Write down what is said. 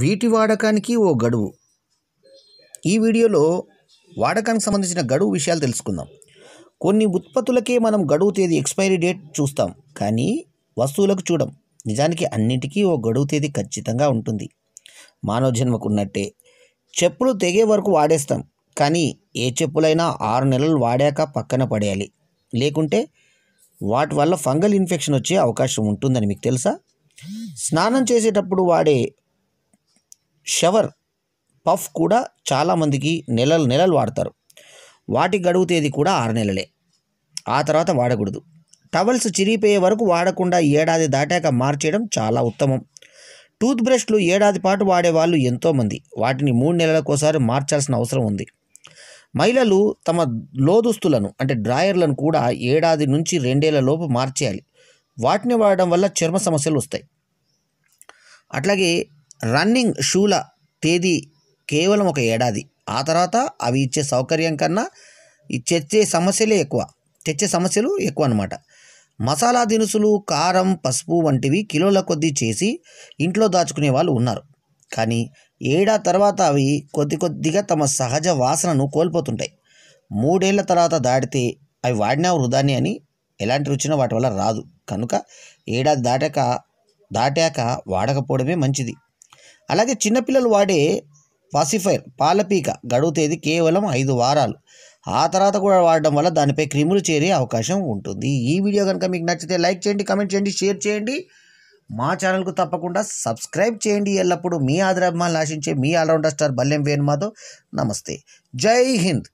వీటి వాడకానికి ఓ గడువు ఈ వీడియోలో వాడకానికి సంబంధించిన గడువు విషయాలు తెలుసుకుందాం కొన్ని ఉత్పత్తులకే మనం గడువు తేదీ ఎక్స్పైరీ డేట్ చూస్తాం కానీ వస్తువులకు చూడం నిజానికి అన్నిటికీ ఓ గడువు తేదీ ఖచ్చితంగా ఉంటుంది మానవ జన్మకు ఉన్నట్టే చెప్పులు తెగే వరకు వాడేస్తాం కానీ ఏ చెప్పులైనా ఆరు నెలలు వాడాక పక్కన పడేయాలి లేకుంటే వాటి వల్ల ఫంగల్ ఇన్ఫెక్షన్ వచ్చే అవకాశం ఉంటుందని మీకు తెలుసా స్నానం చేసేటప్పుడు వాడే షవర్ పఫ్ కూడా చాలామందికి నెలలు నెలలు వాడతారు వాటి గడువు తేదీ కూడా ఆరు నెలలే ఆ తర్వాత వాడకూడదు టవల్స్ చిరిగిపోయే వరకు వాడకుండా ఏడాది దాటాక మార్చేయడం చాలా ఉత్తమం టూత్ బ్రష్లు ఏడాది పాటు వాడేవాళ్ళు ఎంతోమంది వాటిని మూడు నెలలకోసారి మార్చాల్సిన అవసరం ఉంది మహిళలు తమ లోదుస్తులను అంటే డ్రాయర్లను కూడా ఏడాది నుంచి రెండేళ్లలోపు లోపు మార్చేయాలి వాటిని వాడడం వల్ల చర్మ సమస్యలు వస్తాయి అట్లాగే రన్నింగ్ షూల తేదీ కేవలం ఒక ఏడాది ఆ తర్వాత అవి ఇచ్చే సౌకర్యం కన్నా తెచ్చే సమస్యలే ఎక్కువ తెచ్చే సమస్యలు ఎక్కువ అనమాట మసాలా దినుసులు కారం పసుపు వంటివి కిలోల కొద్దీ చేసి ఇంట్లో దాచుకునే వాళ్ళు ఉన్నారు కానీ ఏడా తర్వాత అవి కొద్ది కొద్దిగా తమ సహజ వాసనను కోల్పోతుంటాయి మూడేళ్ల తర్వాత దాటితే అవి వాడినా వృధాని అని ఎలాంటి రుచినా వాటి వల్ల రాదు కనుక ఏడాది దాటాక దాటాక వాడకపోవడమే మంచిది అలాగే చిన్నపిల్లలు వాడే పాసిఫైర్ పాలపీక గడువు తేదీ కేవలం ఐదు వారాలు ఆ తర్వాత కూడా వాడడం వల్ల దానిపై క్రిములు చేరే అవకాశం ఉంటుంది ఈ వీడియో కనుక మీకు నచ్చితే లైక్ చేయండి కమెంట్ చేయండి షేర్ చేయండి మా ఛానల్కు తప్పకుండా సబ్స్క్రైబ్ చేయండి ఎల్లప్పుడూ మీ ఆదరాభిమానులు ఆశించే మీ ఆల్రౌండర్ స్టార్ బల్లెం వేణుమాతో నమస్తే జై హింద్